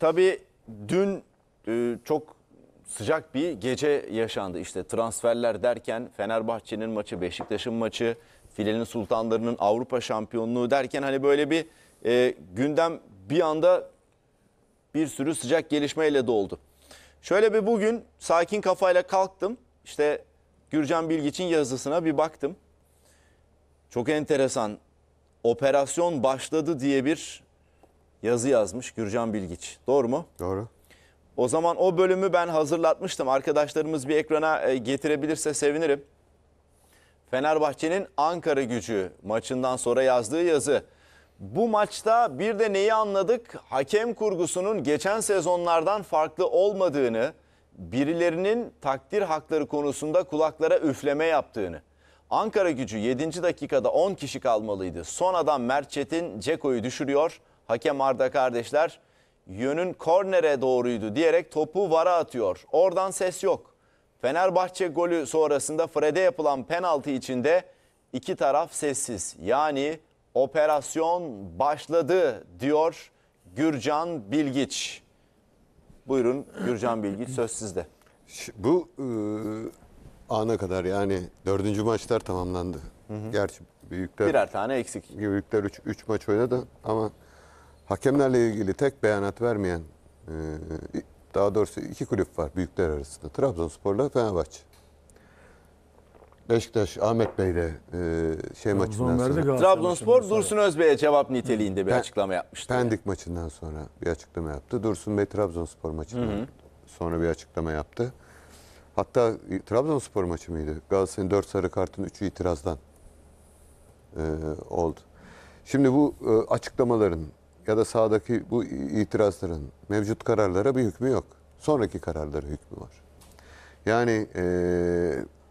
tabii dün e, çok sıcak bir gece yaşandı. İşte transferler derken Fenerbahçe'nin maçı, Beşiktaş'ın maçı, Filenin Sultanları'nın Avrupa şampiyonluğu derken hani böyle bir e, gündem bir anda bir sürü sıcak gelişmeyle doldu. Şöyle bir bugün sakin kafayla kalktım. İşte Gürcan Bilgiç'in yazısına bir baktım. Çok enteresan. Operasyon başladı diye bir yazı yazmış Gürcan Bilgiç. Doğru mu? Doğru. O zaman o bölümü ben hazırlatmıştım. Arkadaşlarımız bir ekrana e, getirebilirse sevinirim. Fenerbahçe'nin Ankara gücü maçından sonra yazdığı yazı. Bu maçta bir de neyi anladık? Hakem kurgusunun geçen sezonlardan farklı olmadığını, birilerinin takdir hakları konusunda kulaklara üfleme yaptığını. Ankara gücü 7. dakikada 10 kişi kalmalıydı. Son adam Mert Çetin Ceko'yu düşürüyor. Hakem Arda kardeşler yönün kornere doğruydu diyerek topu vara atıyor. Oradan ses yok. Fenerbahçe golü sonrasında Fred'e yapılan penaltı içinde iki taraf sessiz. Yani operasyon başladı diyor Gürcan Bilgiç. Buyurun Gürcan Bilgiç söz sizde. Bu e, ana kadar yani dördüncü maçlar tamamlandı. Hı hı. Gerçi büyükler... Birer tane eksik. Büyükler üç, üç maç oynadı ama... Hakemlerle ilgili tek beyanat vermeyen e, daha doğrusu iki kulüp var büyükler arasında. Trabzonspor'la Fenerbahçe. Beşiktaş Ahmet Bey'le e, şey maçından sonra. Trabzonspor Dursun Özbey'e cevap niteliğinde bir Pen, açıklama yapmıştı. Pendik maçından sonra bir açıklama yaptı. Dursun Bey Trabzonspor maçından Hı-hı. sonra bir açıklama yaptı. Hatta e, Trabzonspor maçı mıydı? Galatasaray'ın 4 sarı kartın 3'ü itirazdan e, oldu. Şimdi bu e, açıklamaların ya da sağdaki bu itirazların mevcut kararlara bir hükmü yok. Sonraki kararlara hükmü var. Yani e,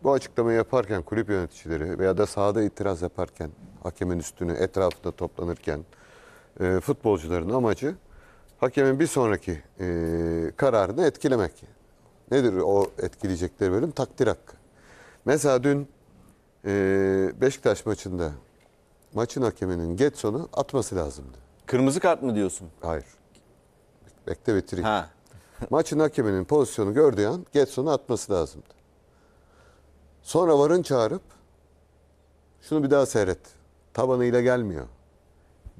bu açıklamayı yaparken kulüp yöneticileri veya da sahada itiraz yaparken hakemin üstünü etrafında toplanırken e, futbolcuların amacı hakemin bir sonraki e, kararını etkilemek. Nedir o etkileyecekleri bölüm? Takdir hakkı. Mesela dün e, Beşiktaş maçında maçın hakeminin Getson'u atması lazımdı. Kırmızı kart mı diyorsun? Hayır. Bekle ve Ha. Maçın hakeminin pozisyonu gördüğü an Getson'u atması lazımdı. Sonra varın çağırıp şunu bir daha seyret. Tabanıyla gelmiyor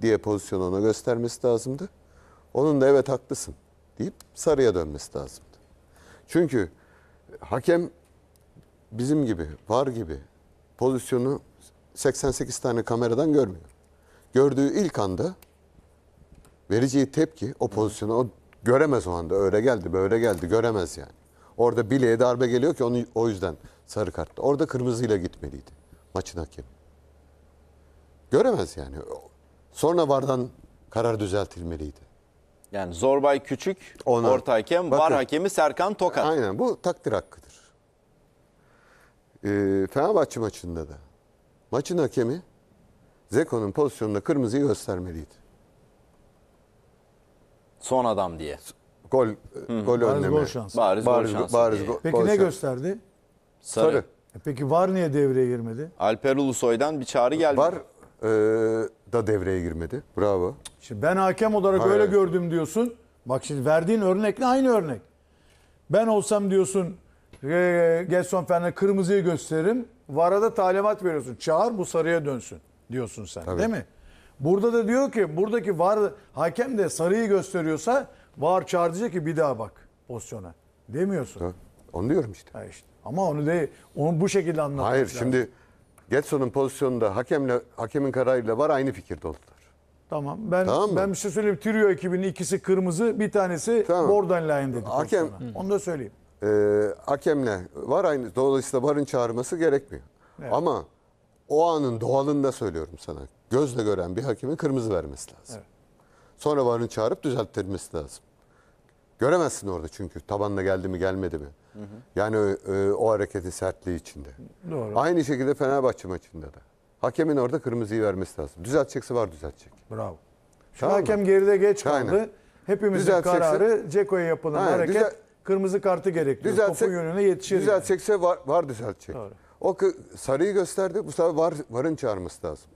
diye pozisyonu ona göstermesi lazımdı. Onun da evet haklısın deyip sarıya dönmesi lazımdı. Çünkü hakem bizim gibi, var gibi pozisyonu 88 tane kameradan görmüyor. Gördüğü ilk anda vereceği tepki o pozisyonu o göremez o anda. Öyle geldi böyle geldi göremez yani. Orada bileğe darbe geliyor ki onu o yüzden sarı kartlı. Orada kırmızıyla gitmeliydi maçın hakemi. Göremez yani. Sonra vardan karar düzeltilmeliydi. Yani Zorbay Küçük, Ona, orta hakem, bakın, var hakemi Serkan Tokat. Aynen bu takdir hakkıdır. Ee, Fenerbahçe maçında da maçın hakemi Zeko'nun pozisyonunda kırmızıyı göstermeliydi. Son adam diye. Gol Hı. gol bariz önlemi. Gol şansı. Bariz, bariz gol şansı. Bariz diye. Go Peki gol ne şansı. gösterdi? Sarı. Sarı. E peki VAR niye devreye girmedi? Alper Ulusoy'dan bir çağrı geldi. VAR e, da devreye girmedi. Bravo. Şimdi ben hakem olarak Hayır. öyle gördüm diyorsun. Bak şimdi verdiğin örnekle aynı örnek. Ben olsam diyorsun e, Gelson Fern'e kırmızıyı gösteririm. VAR'a da talimat veriyorsun. Çağır bu sarıya dönsün diyorsun sen Tabii. değil mi? Burada da diyor ki buradaki var hakem de sarıyı gösteriyorsa var çağıracak ki bir daha bak pozisyona. Demiyorsun. Ha, onu diyorum işte. Ha işte. Ama onu de Onu bu şekilde anlatmak Hayır lazım. şimdi Getson'un pozisyonunda hakemle hakemin kararıyla var aynı fikirde oldular. Tamam. Ben tamam ben bir şey söyleyeyim. Trio ekibinin ikisi kırmızı, bir tanesi tamam. borderline dedi. Hakem, pozisyona. onu da söyleyeyim. E, hakemle var aynı. Dolayısıyla varın çağırması gerekmiyor. Evet. Ama o anın doğalında söylüyorum sana. Gözle gören bir hakimin kırmızı vermesi lazım. Evet. Sonra varını çağırıp düzelttirmesi lazım. Göremezsin orada çünkü tabanına geldi mi gelmedi mi. Hı hı. Yani e, o hareketin sertliği içinde. Doğru. Aynı şekilde Fenerbahçe maçında da. Hakemin orada kırmızıyı vermesi lazım. Düzeltecekse var düzeltecek. Bravo. Şu tamam hakem mı? geride geç kaldı. Aynen. Hepimizin kararı Ceko'ya yapılan Aynen. hareket düzel... kırmızı kartı gerekliyor. Düzeltsek, yönüne yetişir. Düzeltecekse yani. var, var düzeltecek. Doğru. O sarıyı gösterdi. Bu sefer var, varın çağırması lazım.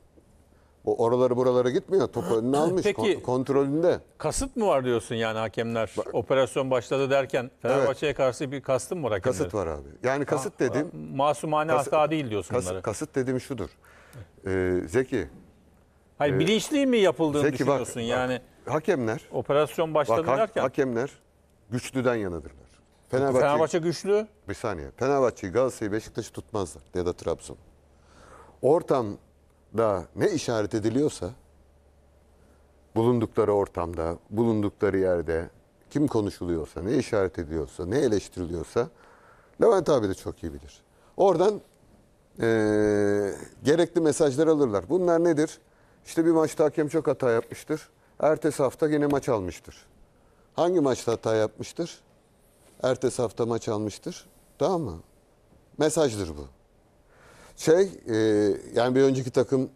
O oraları buralara gitmiyor. Topu önüne almış. Peki, kontrolünde. Kasıt mı var diyorsun yani hakemler? Ba- Operasyon başladı derken Fenerbahçe'ye karşı bir kastım var hakemlerin. Kasıt var abi. Yani kasıt dedim. Masumane Kas- hata değil diyorsun kasıt, bunları. kasıt dediğim şudur. Ee, Zeki, Hayır ee, bilinçli mi yapıldığını Zeki bak, düşünüyorsun bak. yani. Hakemler, Operasyon başladı bak, ha- derken. hakemler güçlüden yanadırlar. Fenerbahçe, Fenerbahçe güçlü. Bir saniye. Fenerbahçe, Galatasaray, Beşiktaş'ı tutmazlar ya da Trabzon. Ortamda ne işaret ediliyorsa bulundukları ortamda, bulundukları yerde kim konuşuluyorsa, ne işaret ediliyorsa, ne eleştiriliyorsa Levent abi de çok iyi bilir. Oradan e, gerekli mesajlar alırlar. Bunlar nedir? İşte bir maçta hakem çok hata yapmıştır. Ertesi hafta yine maç almıştır. Hangi maçta hata yapmıştır? Ertesi hafta maç almıştır. Tamam mı? Mesajdır bu. Şey e, yani bir önceki takım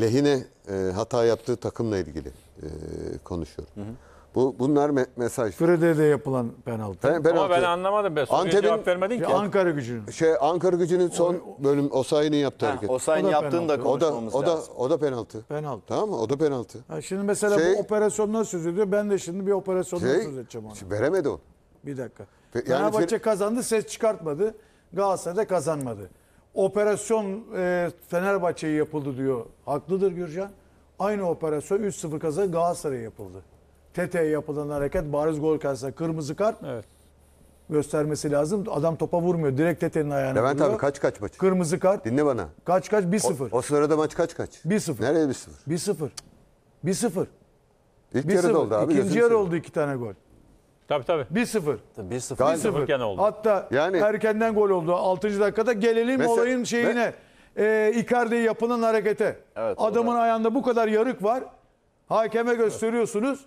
lehine e, hata yaptığı takımla ilgili e, konuşuyorum. Hı hı. Bu bunlar me mesaj. Frede de yapılan penaltı. Pen penaltı. Ama ben anlamadım be. Antep'in cevap vermedin ki. Ankara Gücü'nün. Şey Ankara Gücü'nün son o, bölüm Osayi'nin yaptığı ha, hareket. Osayi'nin yaptığını da konuşmamız o da, lazım. O da o da penaltı. Penaltı. Tamam mı? O da penaltı. Ha, şimdi mesela şey, bu operasyondan söz ediyor. Ben de şimdi bir operasyondan şey, söz edeceğim ona. Veremedi onu. Bir dakika. Pe yani Fenerbahçe Fer kazandı ses çıkartmadı. Galatasaray da kazanmadı. Operasyon e, Fenerbahçe'ye yapıldı diyor. Haklıdır Gürcan. Aynı operasyon 3-0 kazan Galatasaray'a yapıldı. TT'ye yapılan hareket bariz gol kalsa kırmızı kart. Evet göstermesi lazım. Adam topa vurmuyor. Direkt Tete'nin ayağına Levent vuruyor. Levent abi kaç kaç maç? Kırmızı kart. Dinle bana. Kaç kaç? 1-0. O, o sırada maç kaç kaç? 1-0. Nereye 1-0? 1-0. 1-0. İlk yarı oldu abi. İkinci yarı oldu iki tane gol. Tabii tabii. 1-0. 1-0. 1-0 gene oldu. Hatta Yani- erkenden gol oldu. 6. dakikada gelelim Mesela- olayın şeyine. E, ee, Icardi'ye yapılan harekete. Evet, o Adamın ayağında bu kadar yarık var. Hakeme gösteriyorsunuz.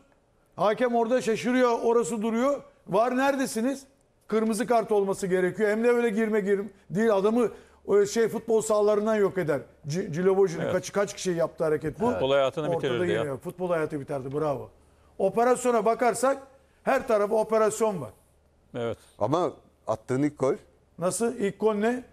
Hakem orada şaşırıyor. Orası duruyor. Var neredesiniz? Kırmızı kart olması gerekiyor. Hem de öyle girme girim değil. Adamı e, şey futbol sahalarından yok eder. C- Cilovojin'in kaç, kaç kişi yaptı hareket bu. Futbol hayatını Ortada bitirirdi ya. Futbol hayatı biterdi. Bravo. Operasyona bakarsak her tarafa operasyon var. Evet. Ama attığın ilk gol. Nasıl? İlk gol ne?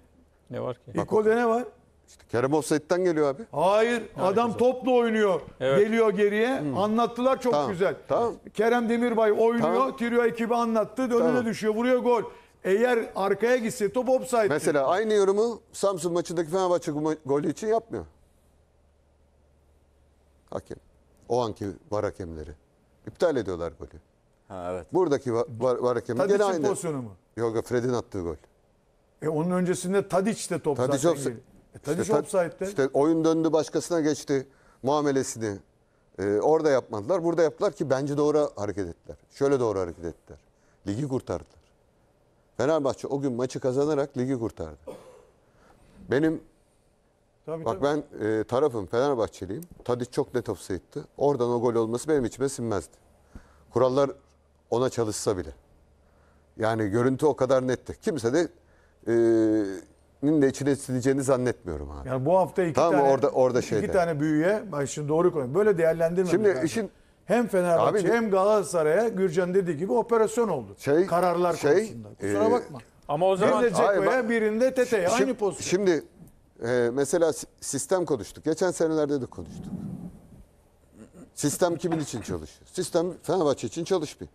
Ne var ki? İlk golde ne var? İşte Kerem Offset'ten geliyor abi. Hayır, Hayır adam güzel. topla oynuyor. Evet. Geliyor geriye. Hmm. Anlattılar çok tamam, güzel. Tamam. Kerem Demirbay oynuyor. Tamam. Trio ekibi anlattı. Önüne tamam. düşüyor. Vuruyor gol. Eğer arkaya gitse top offside. Mesela aynı yorumu Samsun maçındaki Fenerbahçe golü için yapmıyor. Hakem. O anki var hakemleri. İptal ediyorlar golü. Ha, evet. Buradaki var, var, var hakemi gene Tadic'in pozisyonu mu? Yok Fred'in attığı gol. E onun öncesinde Tadic de top Tadic zaten. Offside. E, Tadic işte, offside'de. İşte oyun döndü başkasına geçti muamelesini. Ee, orada yapmadılar. Burada yaptılar ki bence doğru hareket ettiler. Şöyle doğru hareket ettiler. Ligi kurtardılar. Fenerbahçe o gün maçı kazanarak ligi kurtardı. Benim Tabii, Bak tabii. ben e, tarafım Fenerbahçeliyim. Tadic çok net offside'di. Oradan o gol olması benim içime sinmezdi. Kurallar ona çalışsa bile. Yani görüntü o kadar netti. Kimse de e, de içine sileceğini zannetmiyorum abi. Yani bu hafta iki tamam, tane orada, orada şey iki şeyde. tane büyüye bak şimdi doğru konu. Böyle değerlendirmedim. Şimdi abi. işin hem Fenerbahçe abi, hem Galatasaray'a Gürcan dediği gibi operasyon oldu. Şey, Kararlar şey, konusunda. Kusura e, bakma. Ama o zaman birinde Ceko'ya birinde Tete'ye aynı pozisyon. Şimdi e, mesela sistem konuştuk. Geçen senelerde de konuştuk. Sistem kimin için çalışıyor? Sistem Fenerbahçe için çalışmıyor.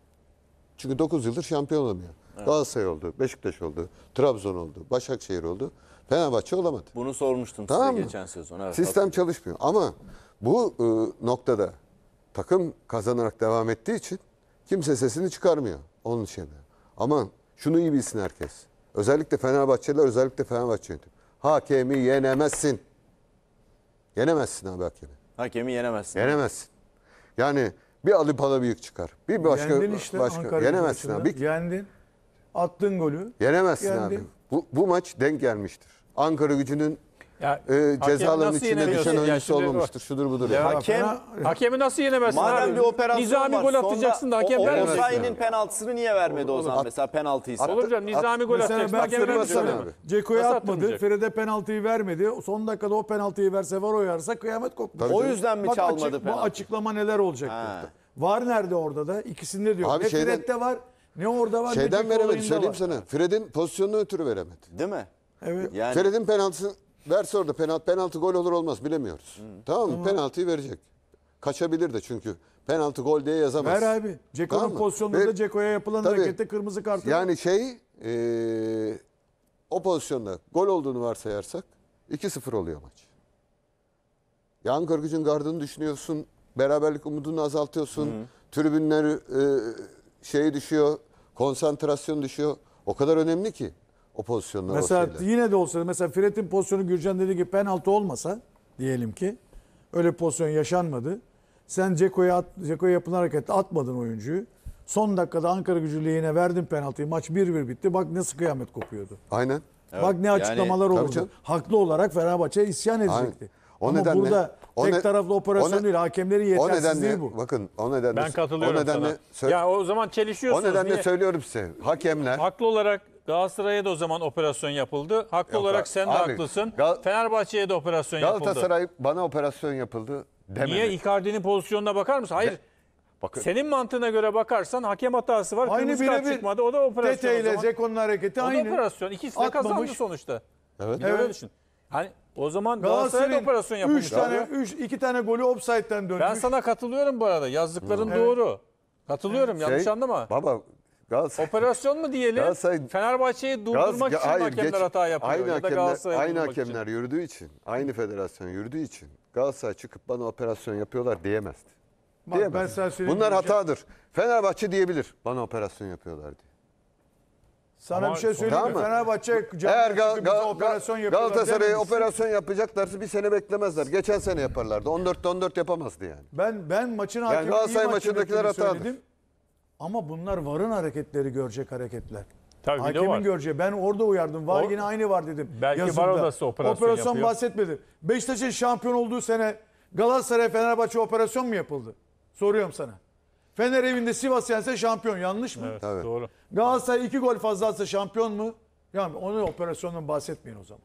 Çünkü 9 yıldır şampiyon olamıyor. Evet. Galatasaray oldu, Beşiktaş oldu, Trabzon oldu, Başakşehir oldu. Fenerbahçe olamadı. Bunu sormuştum tamam size mı? geçen sezon. Evet, Sistem hatırladım. çalışmıyor ama bu e, noktada takım kazanarak devam ettiği için kimse sesini çıkarmıyor. Onun için de. Ama şunu iyi bilsin herkes. Özellikle Fenerbahçeliler, özellikle Fenerbahçe yönetimi. Hakemi yenemezsin. Yenemezsin abi hakemi. Hakemi yenemezsin. Yenemezsin. Yani bir Ali Pala büyük çıkar. Bir başka Yendin işte başka Ankara yenemezsin abi. Yendin. Attın golü. Yenemezsin Yendin. abi. Bu, bu maç denk gelmiştir. Ankara gücünün ya, e, cezaların nasıl içinde yenemiyorsun? düşen oyuncusu olmamıştır. Şudur budur. Ya. Hakem Hakemi nasıl yenemezsin Madem abi? bir operasyon Nizami var. gol sonra atacaksın da hakem o- vermez. Osayi'nin penaltısını niye vermedi o zaman mesela penaltıysa? Olur canım Nizami gol Mesela atacaksın. ben Hakem vermez. Ceko'ya atmadı. atmayacak? Feride penaltıyı vermedi. Son dakikada o penaltıyı verse var uyarsa kıyamet koptu. O yüzden mi çalmadı açık- penaltı? Bu açıklama neler olacak Ha. Var nerede orada da? İkisinde diyor. Abi ne şeyden- Fred'de var ne orada var. Şeyden veremedi. Söyleyeyim sana. Fred'in pozisyonunu ötürü veremedi. Değil mi? Evet. Yani Fred'in penaltısını verse orada penaltı, penaltı gol olur olmaz bilemiyoruz. Tamam mı? Penaltıyı verecek. Kaçabilir de çünkü penaltı gol diye yazamaz. Ver abi. Ceko'nun Tamam pozisyonunda Ceko'ya yapılan Tabii. harekette kırmızı kart. Yani şey e, o pozisyonda gol olduğunu varsayarsak 2-0 oluyor maç. Yan Ankara gardını düşünüyorsun. Beraberlik umudunu azaltıyorsun. Tribünler e, şey düşüyor. Konsantrasyon düşüyor. O kadar önemli ki. O pozisyonlar Mesela o yine de olsa mesela Fred'in pozisyonu Gürcan dediği gibi penaltı olmasa diyelim ki öyle pozisyon yaşanmadı. Sen Ceko'ya Ceko'ya yapılan hareketle atmadın oyuncuyu. Son dakikada Ankara gücü lehine verdin penaltıyı. Maç 1-1 bitti. Bak nasıl kıyamet kopuyordu. Aynen. Evet, Bak ne açıklamalar yani, oldu. Haklı olarak Fenerbahçe isyan edecekti. Aynen. O Ama nedenle, burada o tek ne, taraflı operasyon ne, değil. Hakemleri yetersizliği nedenle, bu. Bakın o nedenle. Ben katılıyorum o nedenle, sana. ya o zaman çelişiyorsunuz. O nedenle niye? söylüyorum size. Hakemler. Haklı olarak Galatasaray'a da o zaman operasyon yapıldı. Haklı Yok, olarak sen de haklısın. Gal Fenerbahçe'ye de operasyon yapıldı. Galatasaray bana operasyon yapıldı dememek. Niye Icardi'nin pozisyonuna bakar mısın? Hayır. Bakın. Senin mantığına göre bakarsan hakem hatası var. Aynı Kırmızı kart çıkmadı. O da operasyon Tete ile Zeko'nun hareketi aynı. O da operasyon. İkisi de kazandı sonuçta. Evet. Bir evet. öyle düşün. Hani o zaman Galatasaray'da operasyon yapılmış. 3 tane, abi. üç, iki tane golü offside'den dönmüş. Ben sana katılıyorum bu arada. Yazdıkların Hı. doğru. Evet. Katılıyorum evet. Şey, yanlış anlama. Baba Galatasaray, Operasyon mu diyelim? Galatasaray- Fenerbahçe'yi durdurmak Gaz- için hayır, hakemler geç- hata yapıyor. Aynı ya da hakemler, Galatasaray'ı aynı durdurmak için. hakemler yürüdüğü için, aynı federasyon yürüdüğü için Galatasaray çıkıp bana operasyon yapıyorlar diyemezdi. Bak, ben sana Bunlar hatadır. Fenerbahçe diyebilir. Bana operasyon yapıyorlar diye. Sana Ama bir şey söyleyeyim mi? Fenerbahçe Eğer Gal- Gal- operasyon yapıyorlar operasyon yapacaklarsa bir sene beklemezler. Geçen sene yaparlardı. 14'te 14 yapamazdı yani. Ben ben maçın hakemi iyi Galatasaray maç maçındakiler yönettiğini hatadır. Ama bunlar varın hareketleri görecek hareketler. Tabii Hakemin var. göreceği. Ben orada uyardım. Var o, yine aynı var dedim. Belki yazımda. var odası operasyon Operasyon yapıyor. bahsetmedim. Beşiktaş'ın şampiyon olduğu sene Galatasaray Fenerbahçe operasyon mu yapıldı? Soruyorum sana. Fener evinde Sivas yense şampiyon. Yanlış mı? Evet, Tabii. Doğru. Galatasaray iki gol fazla atsa şampiyon mu? Yani onun operasyonundan bahsetmeyin o zaman.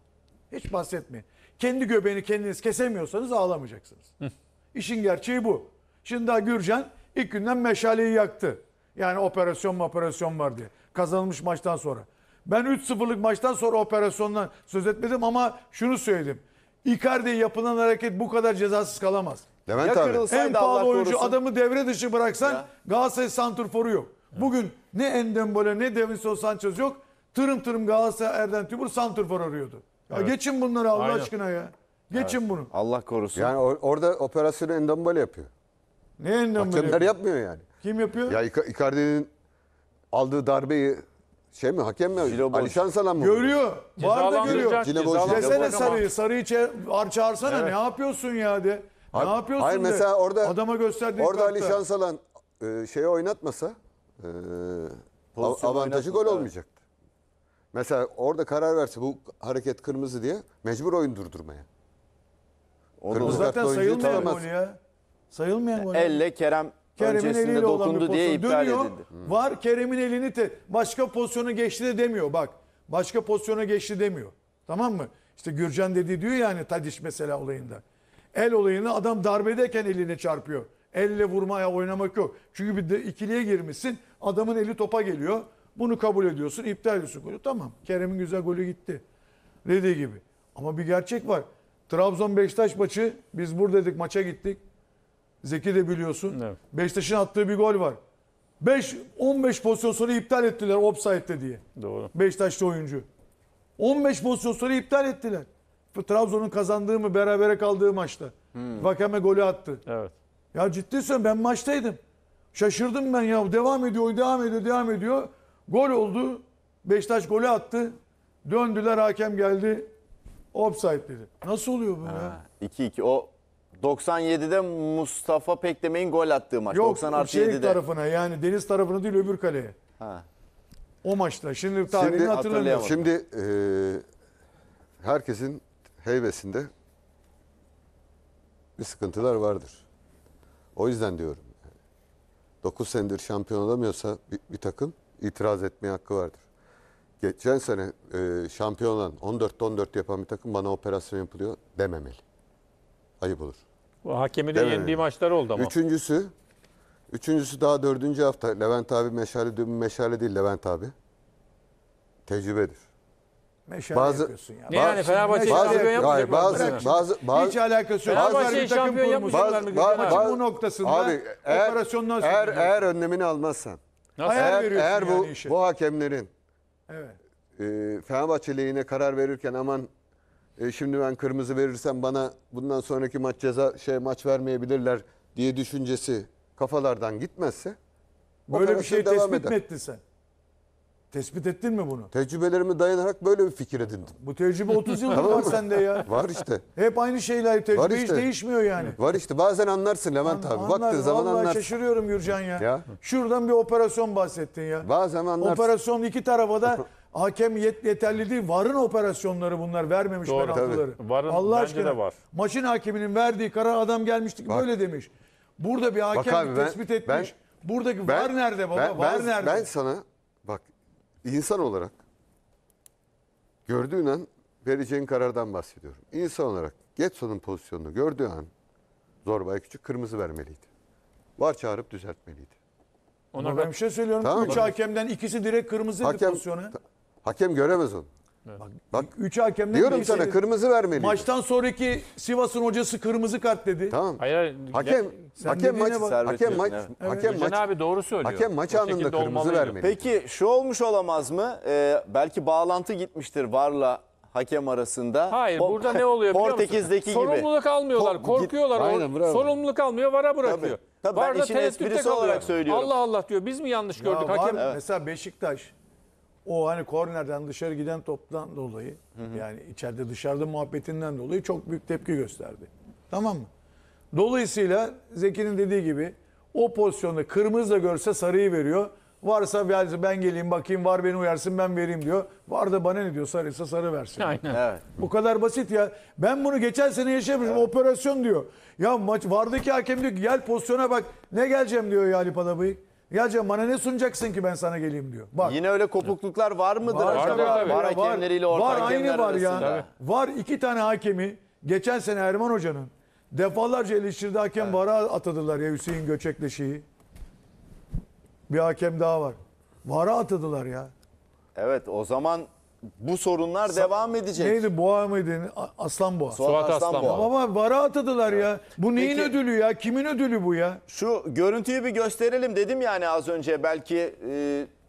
Hiç bahsetmeyin. Kendi göbeğini kendiniz kesemiyorsanız ağlamayacaksınız. Hı. İşin gerçeği bu. Şimdi daha Gürcan ilk günden meşaleyi yaktı. Yani operasyon mu operasyon var diye. Kazanılmış maçtan sonra. Ben 3-0'lık maçtan sonra operasyondan söz etmedim ama şunu söyledim. Icardi yapılan hareket bu kadar cezasız kalamaz. Levent Ya abi. En pahalı Allah oyuncu korusun. adamı devre dışı bıraksan Ya. Galatasaray santrforu yok. Bugün ne Endembole ne Davinson Sanchez yok. Tırım tırım Galatasaray Erden Tümur santrfor arıyordu. Ya geçin bunları Allah Aynen. aşkına ya. Geçin bunu. Allah korusun. Yani or- orada operasyonu Endombale yapıyor. Ne Endembole? Hakemler yapmıyor yani. Kim yapıyor? Ya İka- Icardi'nin aldığı darbeyi şey mi hakem mi? Cilo boş. Alişan mı? Görüyor. Var da görüyor. Cile boş. Desene sarıyı. Sarıyı çağır, çağırsana. Ne yapıyorsun ya de. Ne Hayır, yapıyorsun hayır, de. mesela orada- Adama gösterdiğin Orada kartı. Alişan Salam e, şeye oynatmasa e, avantajı gol olmayacaktı. Mesela orada karar verse bu hareket kırmızı diye mecbur oyun durdurmaya. O Kırmızı- zaten sayılmayan gol ya. Sayılmayan gol. Elle Kerem Kerem'in Öncesinde eliyle olan bir dokundu diye iptal Dönüyor. edildi. Var Kerem'in elini te- başka pozisyona geçti de demiyor. Bak başka pozisyona geçti demiyor. Tamam mı? İşte Gürcan dedi diyor yani Tadiş mesela olayında. El olayını adam darbedeyken eline çarpıyor. Elle vurmaya oynamak yok. Çünkü bir de ikiliye girmişsin. Adamın eli topa geliyor. Bunu kabul ediyorsun. iptal ediyorsun golü. Tamam. Kerem'in güzel golü gitti. Dediği gibi. Ama bir gerçek var. Trabzon Beşiktaş maçı biz buradaydık maça gittik. Zeki de biliyorsun. Evet. Beşiktaş'ın attığı bir gol var. 5 15 pozisyon sonra iptal ettiler offside'de diye. Doğru. Beşiktaşlı oyuncu. 15 pozisyon sonra iptal ettiler. Trabzon'un kazandığı mı berabere kaldığı maçta. Hmm. Vakame golü attı. Evet. Ya ciddi söylüyorum ben maçtaydım. Şaşırdım ben ya. Devam ediyor, devam ediyor, devam ediyor. Gol oldu. Beşiktaş golü attı. Döndüler hakem geldi. Offside dedi. Nasıl oluyor bu ha, ya? 2-2 o 97'de Mustafa Pekdemir'in gol attığı maç. Yok, 90 artı şey 7'de. tarafına yani deniz tarafına değil öbür kaleye. Ha. O maçta. Şimdi tarihini Şimdi hatırlamıyorum. Şimdi e, herkesin heybesinde bir sıkıntılar vardır. O yüzden diyorum. 9 senedir şampiyon olamıyorsa bir, bir takım itiraz etmeye hakkı vardır. Geçen sene e, şampiyon olan 14'te 14 yapan bir takım bana operasyon yapılıyor dememeli. Ayıp olur. Hakemi de yendiği maçlar oldu ama. Üçüncüsü, üçüncüsü daha dördüncü hafta. Levent abi meşale, meşale değil Levent abi. Tecrübedir. Meşale bazı, yapıyorsun yani. Ne yani Fenerbahçe bazı, şampiyon yapmayacak bazı, bazı, bazı, bazı, Hiç alakası yok. Fenerbahçe şampiyon yapmayacaklar mı? Bazı, bu noktasında abi, eğer, operasyondan eğer, eğer önlemini almazsan. Nasıl? Eğer, eğer yani bu, işe. bu hakemlerin evet. e, Fenerbahçe lehine karar verirken aman e, şimdi ben kırmızı verirsem bana bundan sonraki maç ceza şey maç vermeyebilirler diye düşüncesi kafalardan gitmezse böyle bir şey devam tespit eder. mi ettin sen? Tespit ettin mi bunu? Tecrübelerime dayanarak böyle bir fikir edindim. Bu tecrübe 30 yıl var sende ya. Var işte. Hep aynı şeyler tecrübe Var hiç değişmiyor yani. Var işte bazen anlarsın Levent abi. Anlar, Baktığın zaman vallahi anlarsın. şaşırıyorum Gürcan ya. Ya. Şuradan bir operasyon bahsettin ya. Bazen anlarsın. Operasyon iki tarafa da Hakem yet yeterli değil. Varın operasyonları bunlar vermemiş Doğru, penaltıları. Varın Allah bence aşkına, de var. Maçın hakeminin verdiği karar adam gelmiştik Bak. böyle demiş. Burada bir hakem abi, tespit ben, etmiş. Ben, Buradaki ben, var nerede baba? Ben, var nerede? Ben sana bak insan olarak gördüğün an vereceğin karardan bahsediyorum. İnsan olarak Getson'un pozisyonunu gördüğü an zorba Küçük kırmızı vermeliydi. Var çağırıp düzeltmeliydi. Ona ben bir şey söylüyorum. Tamam. Üç hakemden ikisi direkt kırmızıydı Hakem, pozisyonu. Hakem göremez onu. Evet. Bak, üç hakemden diyorum sana senin, şey- kırmızı vermeli. Maçtan sonraki Sivas'ın hocası kırmızı kart dedi. Tamam. Hayır, hakem ya, hakem maç hakem maç evet. hakem maç. abi doğru söylüyor. Hakem maç anında kırmızı vermeli. Peki şu olmuş olamaz mı? Ee, belki bağlantı gitmiştir VAR'la hakem arasında. Hayır burada ne oluyor biliyor Portekiz'deki gibi. Sorumluluk almıyorlar. korkuyorlar. Aynen, bravo. Sorumluluk almıyor VAR'a bırakıyor. Tabii, tabii ben işin esprisi olarak söylüyorum. Allah Allah diyor biz mi yanlış ya gördük var, hakem? Evet. Mesela Beşiktaş o hani kornerden dışarı giden toptan dolayı hı hı. yani içeride dışarıda muhabbetinden dolayı çok büyük tepki gösterdi. Tamam mı? Dolayısıyla Zeki'nin dediği gibi o pozisyonda kırmızı da görse sarıyı veriyor. Varsa ben geleyim bakayım var beni uyarsın ben vereyim diyor. Var da bana ne diyor sarıysa sarı versin. Aynen. Evet. Bu kadar basit ya. Ben bunu geçen sene yaşamışım evet. operasyon diyor. Ya maç vardaki hakem diyor ki gel pozisyona bak ne geleceğim diyor ya Ali Palabıyık. Ya canım, bana ne sunacaksın ki ben sana geleyim diyor. Bak. Yine öyle kopukluklar var mıdır Var, acaba? var, var, var hakemleriyle orta var, hakemler aynı var arasında. ya. Var iki tane hakemi geçen sene Erman Hoca'nın defalarca eleştirdiği hakem vara atadılar ya Hüseyin Göçek'le şeyi. Bir hakem daha var. Vara atadılar ya. Evet o zaman bu sorunlar devam edecek. Neydi boğa mıydı? A- Aslan boğa. Suat Aslan Boğa. baba vara atadılar ya. Bu neyin Peki- ödülü ya? Kimin ödülü bu ya? Şu görüntüyü bir gösterelim dedim yani az önce belki e,